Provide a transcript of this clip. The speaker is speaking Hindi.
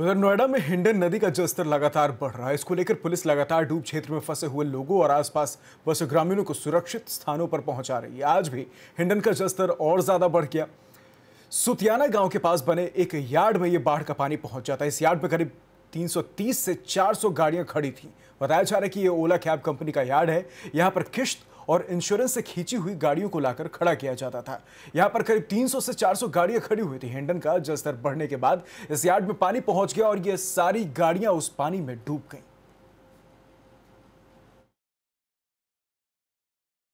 तो उधर नोएडा में हिंडन नदी का जलस्तर लगातार बढ़ रहा है इसको लेकर पुलिस लगातार डूब क्षेत्र में फंसे हुए लोगों और आसपास बसे ग्रामीणों को सुरक्षित स्थानों पर पहुंचा रही है आज भी हिंडन का जलस्तर और ज्यादा बढ़ गया सुतियाना गांव के पास बने एक यार्ड में ये बाढ़ का पानी पहुंच जाता है इस यार्ड में करीब 330 से 400 गाड़ियां खड़ी थी बताया जा रहा है कि ये ओला कैब कंपनी का यार्ड है यहाँ पर किश्त और इंश्योरेंस से खींची हुई गाड़ियों को लाकर खड़ा किया जाता था यहाँ पर करीब 300 से 400 गाड़ियां खड़ी हुई थी हिंडन का जलस्तर बढ़ने के बाद इस यार्ड में पानी पहुंच गया और ये सारी गाड़ियां उस पानी में डूब गई